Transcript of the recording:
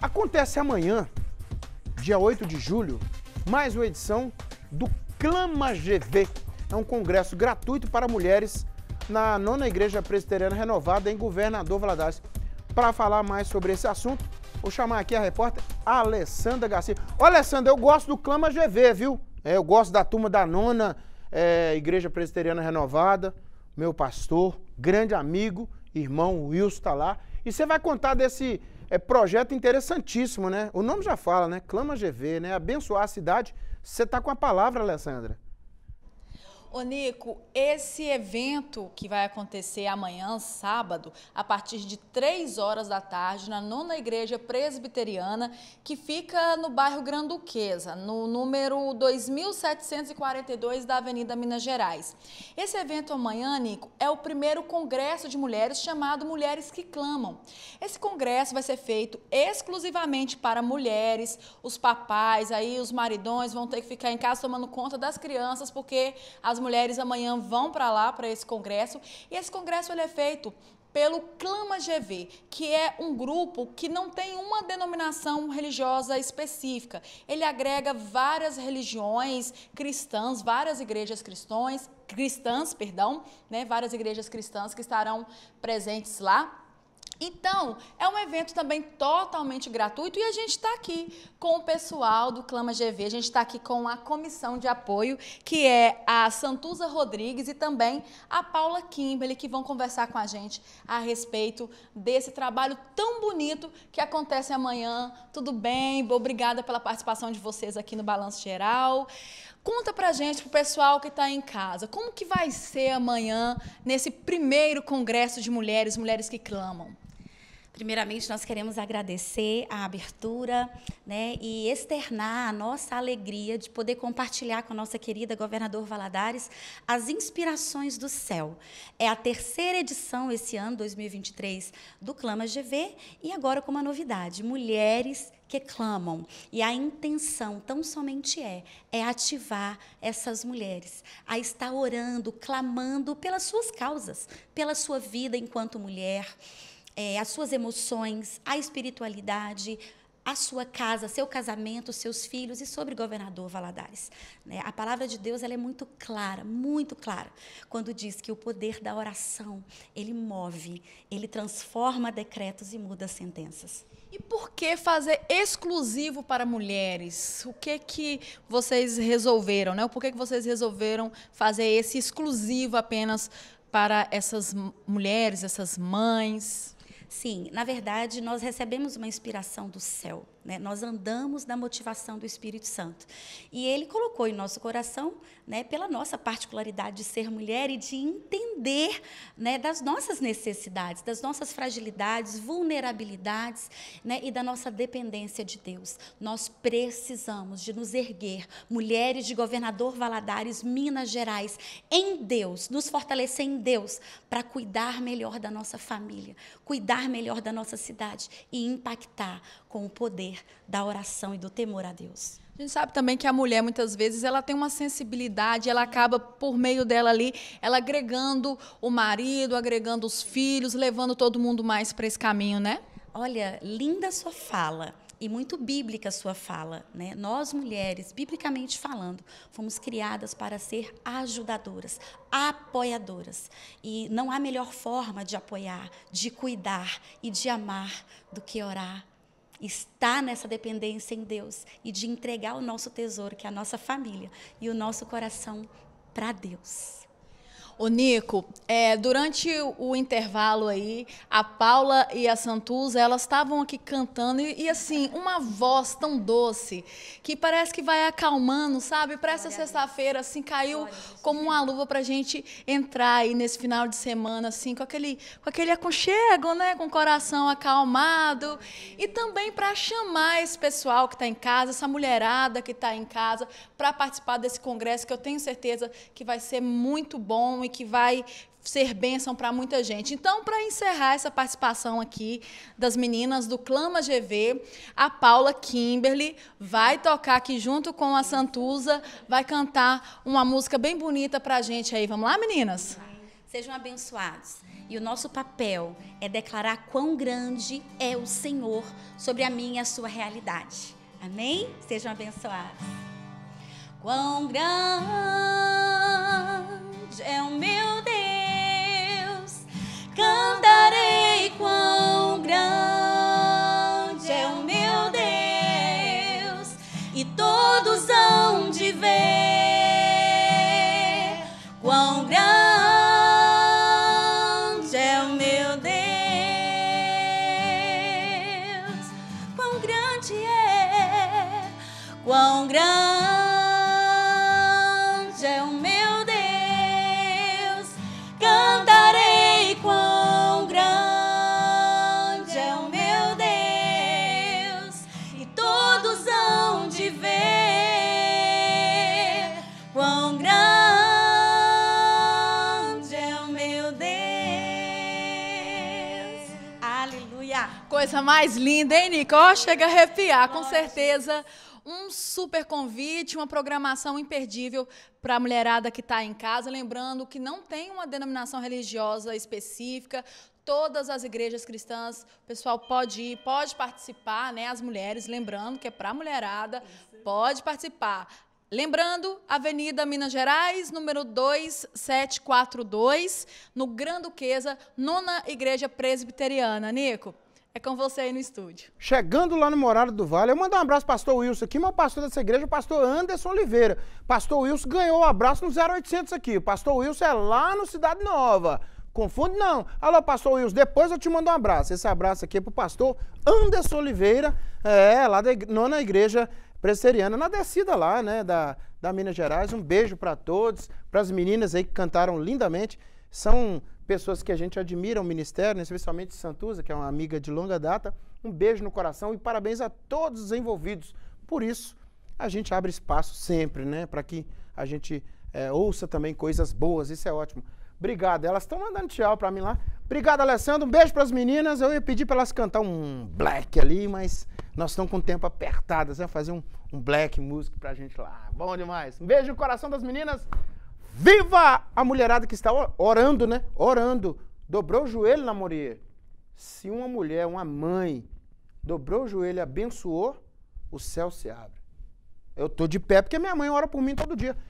Acontece amanhã, dia 8 de julho, mais uma edição do Clama GV. É um congresso gratuito para mulheres na nona Igreja Presbiteriana Renovada em Governador Valadares. Para falar mais sobre esse assunto, vou chamar aqui a repórter Alessandra Garcia. Ô, Alessandra, eu gosto do Clama GV, viu? É, eu gosto da turma da nona é, Igreja Presbiteriana Renovada, meu pastor, grande amigo, irmão Wilson está lá. E você vai contar desse é projeto interessantíssimo, né? O nome já fala, né? Clama GV, né? Abençoar a cidade. Você está com a palavra, Alessandra. Ô Nico, esse evento que vai acontecer amanhã, sábado, a partir de 3 horas da tarde, na nona igreja presbiteriana, que fica no bairro Granduquesa, no número 2742 da Avenida Minas Gerais. Esse evento amanhã, Nico, é o primeiro congresso de mulheres chamado Mulheres que Clamam. Esse congresso vai ser feito exclusivamente para mulheres, os papais, aí os maridões vão ter que ficar em casa tomando conta das crianças, porque as mulheres amanhã vão para lá, para esse congresso. E esse congresso ele é feito pelo Clama GV, que é um grupo que não tem uma denominação religiosa específica. Ele agrega várias religiões cristãs, várias igrejas cristões, cristãs, perdão, né, várias igrejas cristãs que estarão presentes lá. Então, é um evento também totalmente gratuito e a gente está aqui com o pessoal do Clama GV, a gente está aqui com a comissão de apoio, que é a Santuza Rodrigues e também a Paula Kimberly, que vão conversar com a gente a respeito desse trabalho tão bonito que acontece amanhã. Tudo bem? Obrigada pela participação de vocês aqui no Balanço Geral. Conta pra gente, pro pessoal que está em casa, como que vai ser amanhã nesse primeiro congresso de mulheres, mulheres que clamam? Primeiramente, nós queremos agradecer a abertura né, e externar a nossa alegria de poder compartilhar com a nossa querida governador Valadares as inspirações do céu. É a terceira edição esse ano, 2023, do Clama GV e agora com uma novidade: mulheres que clamam. E a intenção tão somente é, é ativar essas mulheres a estar orando, clamando pelas suas causas, pela sua vida enquanto mulher é, as suas emoções, a espiritualidade, a sua casa, seu casamento, seus filhos e sobre governador Valadares. Né? A palavra de Deus ela é muito clara, muito clara, quando diz que o poder da oração, ele move, ele transforma decretos e muda sentenças. E por que fazer exclusivo para mulheres? O que que vocês resolveram, né? Por que que vocês resolveram fazer esse exclusivo apenas para essas mulheres, essas mães? Sim, na verdade, nós recebemos uma inspiração do céu. Né? Nós andamos na motivação do Espírito Santo. E ele colocou em nosso coração, né, pela nossa particularidade de ser mulher e de entender né, das nossas necessidades, das nossas fragilidades, vulnerabilidades né, e da nossa dependência de Deus. Nós precisamos de nos erguer, mulheres de governador Valadares, Minas Gerais, em Deus, nos fortalecer em Deus, para cuidar melhor da nossa família, cuidar melhor da nossa cidade e impactar com o poder da oração e do temor a Deus. A gente sabe também que a mulher muitas vezes ela tem uma sensibilidade, ela acaba por meio dela ali, ela agregando o marido, agregando os filhos, levando todo mundo mais para esse caminho, né? Olha, linda sua fala e muito bíblica sua fala, né? Nós mulheres, biblicamente falando, fomos criadas para ser ajudadoras, apoiadoras. E não há melhor forma de apoiar, de cuidar e de amar do que orar estar nessa dependência em Deus e de entregar o nosso tesouro, que é a nossa família, e o nosso coração para Deus. O Nico, é, durante o intervalo aí, a Paula e a Santuza, elas estavam aqui cantando e, e, assim, uma voz tão doce que parece que vai acalmando, sabe? Para essa sexta-feira, assim, caiu como uma luva para a gente entrar aí nesse final de semana, assim, com aquele, com aquele aconchego, né? Com o coração acalmado. E também para chamar esse pessoal que está em casa, essa mulherada que está em casa, para participar desse congresso que eu tenho certeza que vai ser muito bom e que vai ser bênção para muita gente. Então, para encerrar essa participação aqui das meninas do Clama GV, a Paula Kimberly vai tocar aqui junto com a Santuza, vai cantar uma música bem bonita para a gente aí. Vamos lá, meninas? Sejam abençoados. E o nosso papel é declarar quão grande é o Senhor sobre a minha e a sua realidade. Amém? Sejam abençoados. Quão grande é o meu Deus. Cantarei quão grande é o meu Deus. E todos hão de ver quão grande é o meu Deus. Quão grande é, quão grande. arrepiar. Coisa mais linda, hein, Nico? chega a arrepiar, com certeza. Um super convite, uma programação imperdível para a mulherada que está em casa. Lembrando que não tem uma denominação religiosa específica, todas as igrejas cristãs, o pessoal pode ir, pode participar, né? As mulheres, lembrando que é para a mulherada, pode participar. Lembrando, Avenida Minas Gerais, número 2742, no Granduquesa, nona igreja presbiteriana. Nico, é com você aí no estúdio. Chegando lá no Morado do Vale, eu mando um abraço para o pastor Wilson aqui, meu pastor dessa igreja, o pastor Anderson Oliveira. Pastor Wilson ganhou o um abraço no 0800 aqui. O pastor Wilson é lá no Cidade Nova. Confunde não. Alô, pastor Wilson, depois eu te mando um abraço. Esse abraço aqui é pro pastor Anderson Oliveira, é, lá da nona igreja presbiteriana, na descida lá, né, da, da Minas Gerais. Um beijo para todos, para as meninas aí que cantaram lindamente. São pessoas que a gente admira, o ministério, né, especialmente Santuza, que é uma amiga de longa data. Um beijo no coração e parabéns a todos os envolvidos. Por isso, a gente abre espaço sempre, né? Para que a gente é, ouça também coisas boas. Isso é ótimo. Obrigado. Elas estão mandando tchau para mim lá. Obrigado, Alessandro. Um beijo para as meninas. Eu ia pedir para elas cantar um black ali, mas nós estamos com o tempo apertado. Vamos fazer um, um black music para a gente lá. Bom demais. Um beijo no coração das meninas. Viva a mulherada que está orando, né? Orando. Dobrou o joelho na Morier. Se uma mulher, uma mãe, dobrou o joelho e abençoou, o céu se abre. Eu estou de pé porque minha mãe ora por mim todo dia.